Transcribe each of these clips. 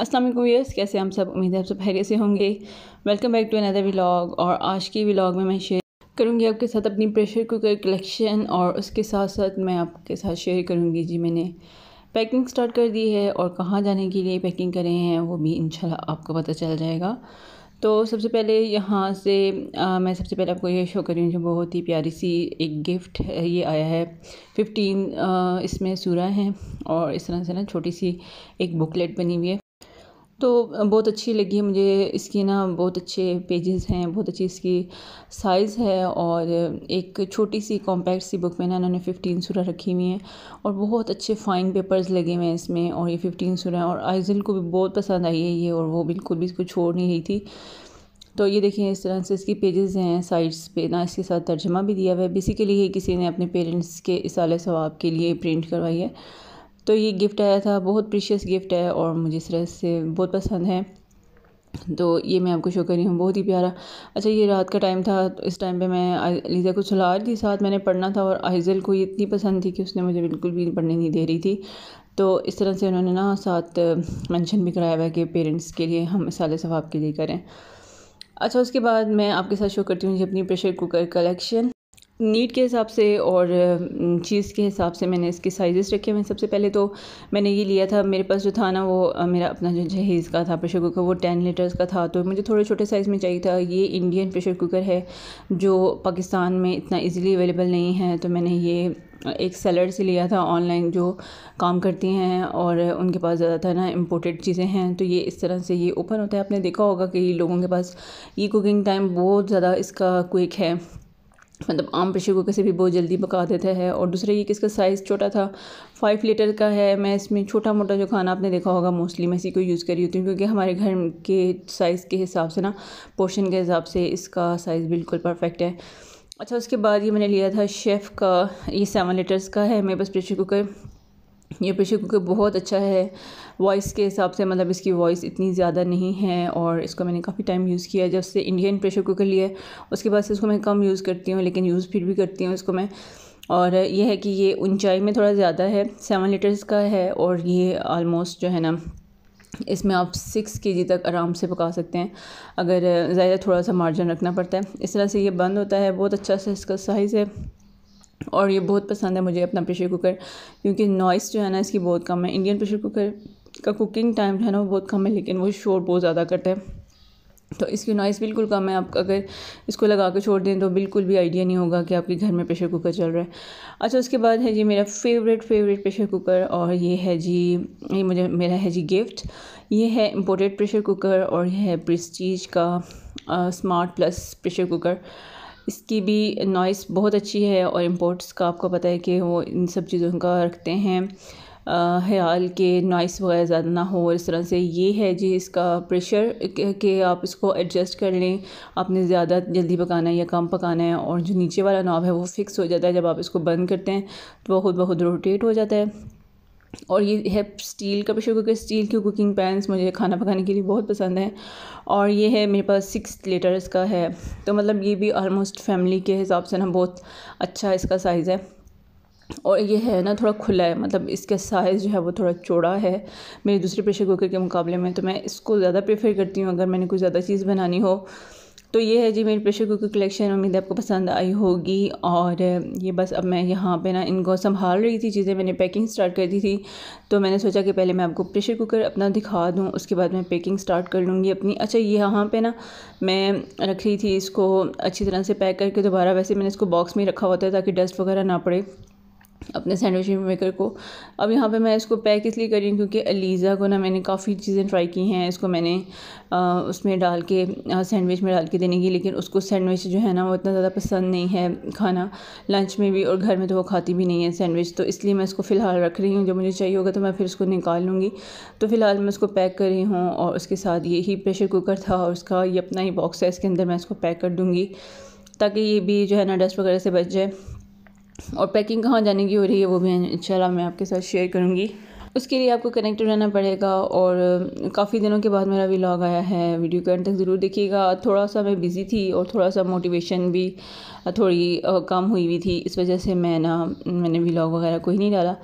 अस्सलाम वालेकुम यस कैसे हम सब उम्मीद है आप सब खैरियत से होंगे welcome back to another vlog और आज के व्लॉग में मैं शेयर करूँगी आपके साथ अपनी प्रेशर कुकर कलेक्शन और उसके साथ साथ मैं आपके साथ शेयर करूँगी जी मैंने पैकिंग स्टार्ट कर दी है और कहाँ जाने के लिए पैकिंग करे हैं वो भी इन आपको पता चल जाएगा तो सबसे पहले यहाँ से आ, मैं सबसे पहले आपको ये शो कर रही हूँ जो बहुत ही प्यारी सी एक गिफ्ट है ये आया है फिफ्टीन इसमें सूरा है और इस तरह से ना छोटी सी एक बुकलेट बनी हुई है तो बहुत अच्छी लगी है मुझे इसकी ना बहुत अच्छे पेजेस हैं बहुत अच्छी इसकी साइज़ है और एक छोटी सी कॉम्पैक्ट सी बुक में ना इन्होंने फ़िफ्टीन सूरा रखी हुई हैं और बहुत अच्छे फ़ाइन पेपर्स लगे हुए हैं इसमें और ये फ़िफ्टीन सूरा और आइजल को भी बहुत पसंद आई है ये और वो बिल्कुल भी इसको छोड़ नहीं रही थी तो ये देखिए इस तरह से इसकी पेजेस हैं साइड्स पे ना इसके साथ तर्जमा भी दिया हुआ है बेसिकली ये किसी ने अपने पेरेंट्स के इस सवाब के लिए प्रिंट करवाई है तो ये गिफ्ट आया था बहुत प्रीशियस गिफ्ट है और मुझे इस तरह से बहुत पसंद है तो ये मैं आपको शो कर रही हूँ बहुत ही प्यारा अच्छा ये रात का टाइम था तो इस टाइम पे मैं अलीज़ा को सुला रही थी साथ मैंने पढ़ना था और आइजल को ये इतनी पसंद थी कि उसने मुझे बिल्कुल भी पढ़ने नहीं दे रही थी तो इस तरह से उन्होंने ना साथ मेंशन भी कराया हुआ कि पेरेंट्स के लिए हम साल सवाब के लिए करें अच्छा उसके बाद मैं आपके साथ शो करती हूँ जी अपनी प्रेशर कुकर कलेक्शन नीड के हिसाब से और चीज़ के हिसाब से मैंने इसके साइज़ रखे हुए सबसे पहले तो मैंने ये लिया था मेरे पास जो था ना वो मेरा अपना जो जहेज़ का था प्रेशर कुकर वो टेन लीटर्स का था तो मुझे थोड़े छोटे साइज़ में चाहिए था ये इंडियन प्रेशर कुकर है जो पाकिस्तान में इतना इजीली अवेलेबल नहीं है तो मैंने ये एक सेलर से लिया था ऑनलाइन जो काम करती हैं और उनके पास ज़्यादातर ना इम्पोर्टेड चीज़ें हैं तो ये इस तरह से ये ओपन होता है आपने देखा होगा कि लोगों के पास ये कुकिंग टाइम बहुत ज़्यादा इसका क्विक है मतलब आम पेशे को कैसे भी बहुत जल्दी पका देता है और दूसरा ये कि इसका साइज़ छोटा था फाइव लीटर का है मैं इसमें छोटा मोटा जो खाना आपने देखा होगा मोस्टली मैं इसी को यूज़ करी होती हूँ क्योंकि हमारे घर के साइज़ के हिसाब से ना पोर्शन के हिसाब से इसका साइज़ बिल्कुल परफेक्ट है अच्छा उसके बाद ये मैंने लिया था शेफ़ का ये सेवन लीटर्स का है मेरे पास प्रेशर कुकर ये पेशे क्योंकि बहुत अच्छा है वॉइस के हिसाब से मतलब इसकी वॉइस इतनी ज़्यादा नहीं है और इसको मैंने काफ़ी टाइम यूज़ किया जब से इंडियन प्रेशर कुकर लिया उसके बाद से इसको मैं कम यूज़ करती हूँ लेकिन यूज़ फिर भी करती हूँ इसको मैं और यह है कि ये ऊंचाई में थोड़ा ज़्यादा है सेवन लीटर्स का है और ये आलमोस्ट जो है ना इसमें आप सिक्स के जी तक आराम से पका सकते हैं अगर ज़्यादा थोड़ा सा मार्जिन रखना पड़ता है इस तरह से ये बंद होता है बहुत अच्छा सा इसका साइज़ है और ये बहुत पसंद है मुझे अपना प्रेशर कुकर क्योंकि नॉइस जो है ना इसकी बहुत कम है इंडियन प्रेशर कुकर का कुकिंग टाइम जो है ना वो बहुत कम है लेकिन वो शोर बहुत ज़्यादा करता है तो इसकी नॉइस बिल्कुल कम है आप अगर इसको लगा के छोड़ दें तो बिल्कुल भी आइडिया नहीं होगा कि आपके घर में प्रेशर कुकर चल रहा है अच्छा उसके बाद है जी मेरा फेवरेट फेवरेट प्रेशर कुकर और ये है जी ये मुझे मेरा है जी गिफ्ट ये है इम्पोर्टेड प्रेशर कुकर और यह है प्रिस्टीज का आ, स्मार्ट प्लस प्रेशर कुकर इसकी भी नॉइस बहुत अच्छी है और इम्पोर्ट्स का आपको पता है कि वो इन सब चीज़ों का रखते हैं ख्याल के नॉइस वगैरह ज़्यादा ना हो और इस तरह से ये है जी इसका प्रेशर कि आप इसको एडजस्ट कर लें आपने ज़्यादा जल्दी पकाना है या कम पकाना है और जो नीचे वाला नॉब है वो फिक्स हो जाता है जब आप इसको बंद करते हैं तो वह खुद बहुत रोटेट हो जाता है और ये है स्टील का प्रेशर कुकर स्टील के कुकिंग पैंस मुझे खाना पकाने के लिए बहुत पसंद है और ये है मेरे पास सिक्स लीटर्स का है तो मतलब ये भी ऑलमोस्ट फैमिली के हिसाब से ना बहुत अच्छा इसका साइज़ है और ये है ना थोड़ा खुला है मतलब इसका साइज़ जो है वो थोड़ा चौड़ा है मेरे दूसरे प्रेशर कुकर के मुकाबले में तो मैं इसको ज़्यादा प्रेफर करती हूँ अगर मैंने कुछ ज़्यादा चीज़ बनानी हो तो ये है जी मेरी प्रेशर कुकर कलेक्शन उम्मीद आपको पसंद आई होगी और ये बस अब मैं यहाँ पे ना इनको संभाल रही थी चीज़ें मैंने पैकिंग स्टार्ट कर दी थी तो मैंने सोचा कि पहले मैं आपको प्रेशर कुकर अपना दिखा दूँ उसके बाद मैं पैकिंग स्टार्ट कर लूँगी अपनी अच्छा यहाँ पर ना मैं रख रही थी इसको अच्छी तरह से पैक करके दोबारा वैसे मैंने इसको बॉक्स में रखा होता है ताकि डस्ट वगैरह ना पड़े अपने सैंडविच मेकर को अब यहाँ पे मैं इसको पैक इसलिए कर रही हूँ क्योंकि अलीज़ा को ना मैंने काफ़ी चीज़ें ट्राई की हैं इसको मैंने आ, उसमें डाल के सैंडविच में डाल के देने की लेकिन उसको सैंडविच जो है ना वो इतना ज़्यादा पसंद नहीं है खाना लंच में भी और घर में तो वो खाती भी नहीं है सैंडविच तो इसलिए मैं इसको फ़िलहाल रख रही हूँ जब मुझे चाहिए होगा तो मैं फिर उसको निकाल लूँगी तो फ़िलहाल मैं उसको पैक कर रही हूँ और उसके साथ ही प्रेशर कुकर था और उसका ये अपना ही बॉक्स है इसके अंदर मैं इसको पैक कर दूँगी ताकि ये भी जो है ना डस्ट वगैरह से बच जाए और पैकिंग कहाँ जाने की हो रही है वो भी इंशाल्लाह मैं आपके साथ शेयर करूँगी उसके लिए आपको कनेक्टेड रहना पड़ेगा और काफ़ी दिनों के बाद मेरा व्लॉग आया है वीडियो के तक ज़रूर देखिएगा थोड़ा सा मैं बिज़ी थी और थोड़ा सा मोटिवेशन भी थोड़ी कम हुई हुई थी इस वजह से मैं ना मैंने व्लॉग वगैरह कोई नहीं डाला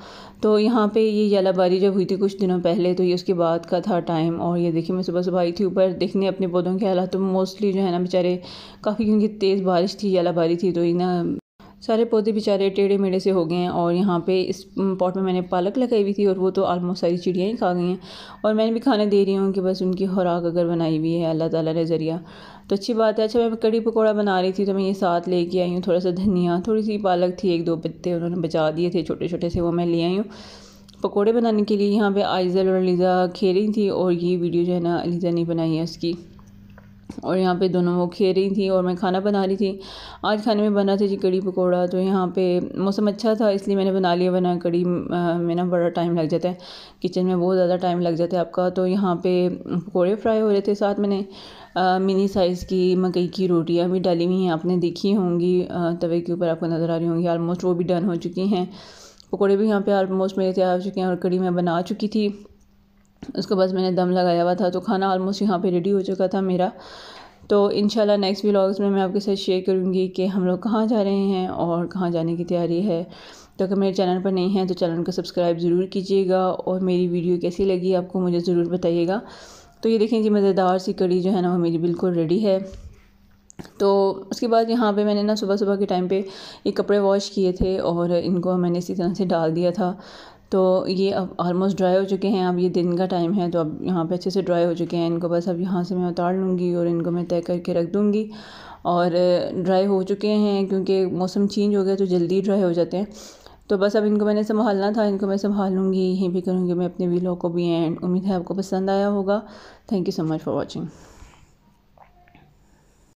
तो यहाँ पे ये यालाबारी जब हुई थी कुछ दिनों पहले तो ये उसके बाद का था टाइम और ये देखिए मैं सुबह सुबह आई थी ऊपर देखने अपने पौधों के हालात तो मोस्टली जो है ना बेचारे काफ़ी क्योंकि तेज़ बारिश थी बारी थी तो ये ना सारे पौधे बेचारे टेढ़े मेढ़े से हो गए हैं और यहाँ पे इस पॉट में मैंने पालक लगाई हुई थी और वो तो आलमोस्ट सारी चिड़ियाँ ही खा गई हैं और मैंने भी खाने दे रही हूँ कि बस उनकी खुराक अगर बनाई हुई है अल्लाह ताला ने ज़रिया तो अच्छी बात है अच्छा मैं कड़ी पकौड़ा बना रही थी तो मैं ये साथ ले आई हूँ थोड़ा सा धनिया थोड़ी सी पालक थी एक दो पत्ते उन्होंने बचा दिए थे छोटे छोटे से वो मैं ले आई हूँ पकौड़े बनाने के लिए यहाँ पर आइजल और अलीज़ा खेल रही थी और ये वीडियो जो है ना अलीज़ा ने बनाई है उसकी और यहाँ पे दोनों वो खेल रही थी और मैं खाना बना रही थी आज खाने में बना था जी कड़ी पकौड़ा तो यहाँ पे मौसम अच्छा था इसलिए मैंने बना लिया बना कड़ी में ना बड़ा टाइम लग जाता है किचन में बहुत ज़्यादा टाइम लग जाता है आपका तो यहाँ पे पकौड़े फ्राई हो रहे थे साथ मैंने मिनी साइज़ की मकई की रोटियाँ भी डाली हुई हैं आपने देखी होंगी तवे के ऊपर आपको नज़र आ रही होंगी आलमोस्ट वो भी डन हो चुकी हैं पकौड़े भी यहाँ पे आलमोस्ट मेरे तैयार हो चुके हैं और कड़ी मैं बना चुकी थी उसको बस मैंने दम लगाया हुआ था तो खाना ऑलमोस्ट यहाँ पे रेडी हो चुका था मेरा तो इन नेक्स्ट व्लॉग्स में मैं आपके साथ शेयर करूँगी कि हम लोग कहाँ जा रहे हैं और कहाँ जाने की तैयारी है तो अगर मेरे चैनल पर नहीं है तो चैनल को सब्सक्राइब ज़रूर कीजिएगा और मेरी वीडियो कैसी लगी आपको मुझे ज़रूर बताइएगा तो ये देखें जी मज़ेदार सी कड़ी जो है ना वो मेरी बिल्कुल रेडी है तो उसके बाद यहाँ पे मैंने ना सुबह सुबह के टाइम पे ये कपड़े वॉश किए थे और इनको मैंने इसी तरह से डाल दिया था तो ये अब ऑलमोस्ट ड्राई हो चुके हैं अब ये दिन का टाइम है तो अब यहाँ पे अच्छे से ड्राई हो चुके हैं इनको बस अब यहाँ से मैं उतार लूँगी और इनको मैं तय करके रख दूँगी और ड्राई हो चुके हैं क्योंकि मौसम चेंज हो गया तो जल्दी ड्राई हो जाते हैं तो बस अब इनको मैंने संभालना था इनको मैं संभाल लूँगी यहीं भी करूँगी मैं अपने वीलों को भी एंड उम्मीद है आपको पसंद आया होगा thank you so much for watching